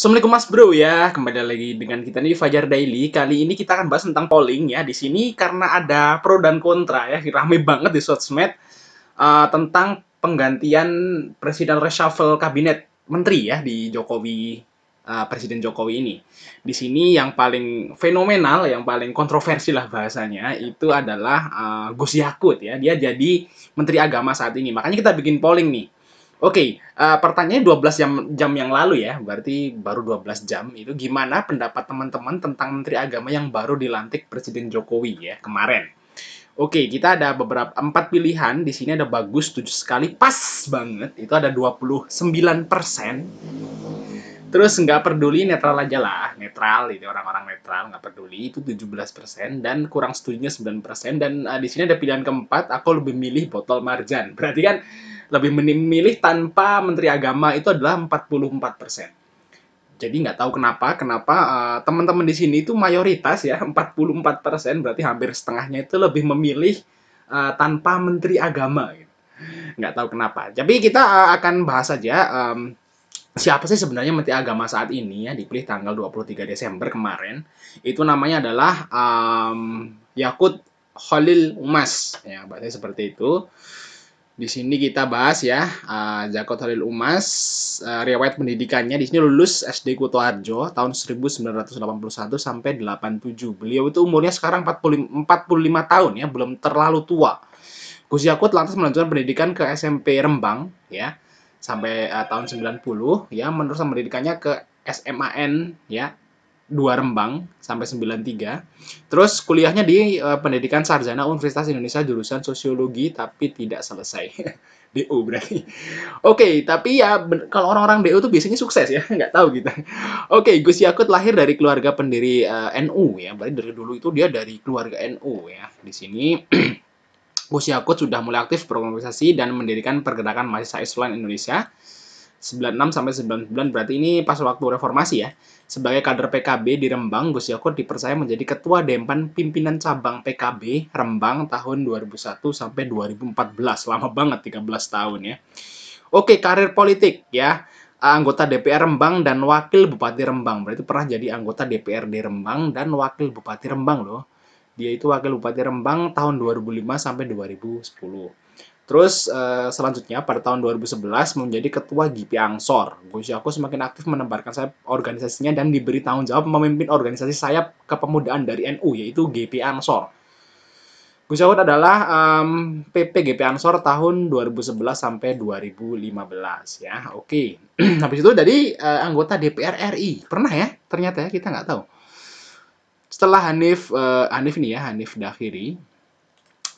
Assalamualaikum Mas Bro ya, kembali lagi dengan kita nih Fajar Daily. Kali ini kita akan bahas tentang polling ya. Di sini karena ada pro dan kontra ya, rame banget di sosmed uh, tentang penggantian presiden reshuffle kabinet menteri ya di Jokowi uh, Presiden Jokowi ini. Di sini yang paling fenomenal, yang paling kontroversi lah bahasanya itu adalah uh, Gus Yakut ya. Dia jadi Menteri Agama saat ini. Makanya kita bikin polling nih Oke, okay, uh, eh, pertanyaannya 12 jam, jam yang lalu ya, berarti baru 12 jam itu gimana pendapat teman-teman tentang Menteri Agama yang baru dilantik Presiden Jokowi ya kemarin? Oke, okay, kita ada beberapa empat pilihan di sini ada bagus tujuh sekali pas banget itu ada 29 persen. Terus nggak peduli netral aja lah, netral itu orang-orang netral nggak peduli itu 17 persen dan kurang setuju 9 persen dan uh, di sini ada pilihan keempat aku lebih milih botol marjan berarti kan lebih memilih tanpa menteri agama itu adalah 44 persen. Jadi nggak tahu kenapa, kenapa uh, teman-teman di sini itu mayoritas ya 44 persen berarti hampir setengahnya itu lebih memilih uh, tanpa menteri agama. Nggak tahu kenapa. Tapi kita uh, akan bahas saja um, siapa sih sebenarnya menteri agama saat ini ya dipilih tanggal 23 Desember kemarin. Itu namanya adalah um, Yakut Khalil Umas ya bahasanya seperti itu. Di sini kita bahas ya, uh, eh, Joko Umas, uh, riwayat pendidikannya di sini lulus SD Kuto Harjo tahun 1981 sampai 87. Beliau itu umurnya sekarang 45, 45 tahun ya, belum terlalu tua. Gus Yakut lantas melanjutkan pendidikan ke SMP Rembang ya, sampai uh, tahun 90 ya, meneruskan pendidikannya ke SMAN ya, dua Rembang sampai 93. Terus kuliahnya di uh, Pendidikan Sarjana Universitas Indonesia jurusan Sosiologi tapi tidak selesai. DU berarti. Oke, okay, tapi ya kalau orang-orang DU tuh biasanya sukses ya, nggak tahu gitu. Oke, okay, Gus Yakut lahir dari keluarga pendiri uh, eh, NU ya. Berarti dari dulu itu dia dari keluarga NU ya. Di sini Gus Yakut sudah mulai aktif berorganisasi dan mendirikan pergerakan mahasiswa Islam Indonesia 96 sampai 99 berarti ini pas waktu reformasi ya. Sebagai kader PKB di Rembang, Gus Yakut dipercaya menjadi ketua Dempan Pimpinan Cabang PKB Rembang tahun 2001 sampai 2014. Lama banget 13 tahun ya. Oke, karir politik ya anggota DPR Rembang dan wakil Bupati Rembang. Berarti pernah jadi anggota DPRD Rembang dan wakil Bupati Rembang loh. Dia itu wakil Bupati Rembang tahun 2005 sampai 2010. Terus uh, selanjutnya pada tahun 2011 menjadi ketua GP Angsor. Gus Yako semakin aktif menebarkan sayap organisasinya dan diberi tanggung jawab memimpin organisasi sayap kepemudaan dari NU yaitu GP Angsor. Gus Yako adalah um, PP GP Ansor tahun 2011 sampai 2015 ya. Oke. Habis itu jadi uh, eh, anggota DPR RI. Pernah ya? Ternyata ya kita nggak tahu. Setelah Hanif uh, Hanif ini ya, Hanif Dakhiri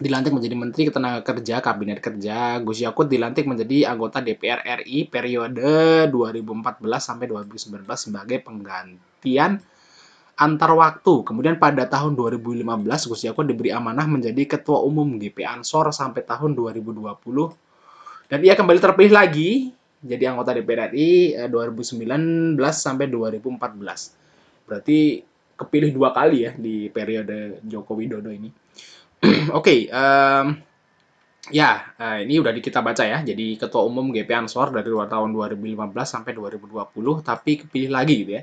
dilantik menjadi Menteri Kerja Kabinet Kerja. Gus Yakut dilantik menjadi anggota DPR RI periode 2014 sampai 2019 sebagai penggantian antar waktu. Kemudian pada tahun 2015 Gus Yakut diberi amanah menjadi Ketua Umum GP Ansor sampai tahun 2020. Dan ia kembali terpilih lagi jadi anggota DPR RI 2019 sampai 2014. Berarti kepilih dua kali ya di periode Joko Widodo ini. Oke, okay, um, ya uh, ini udah kita baca ya. Jadi ketua umum GP Ansor dari tahun 2015 sampai 2020, tapi kepilih lagi gitu ya.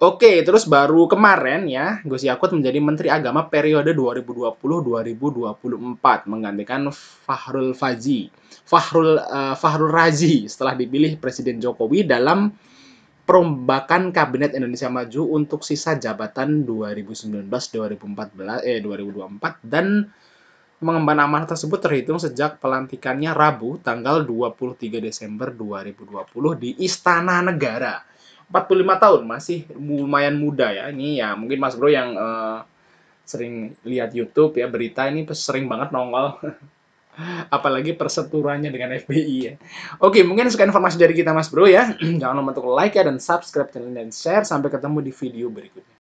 Oke, okay, terus baru kemarin ya, Gus Yakut menjadi Menteri Agama periode 2020-2024 menggantikan Fahrul Fazi, Fahrul uh, Fahrul Razi setelah dipilih Presiden Jokowi dalam perombakan Kabinet Indonesia Maju untuk sisa jabatan 2019-2014 eh 2024 dan mengemban amanah tersebut terhitung sejak pelantikannya Rabu tanggal 23 Desember 2020 di Istana Negara. 45 tahun masih lumayan muda ya. Ini ya mungkin Mas Bro yang uh, sering lihat YouTube ya berita ini sering banget nongol apalagi perseturannya dengan FBI ya. Oke, mungkin sekian informasi dari kita Mas Bro ya. Jangan lupa untuk like ya dan subscribe channel dan share. Sampai ketemu di video berikutnya.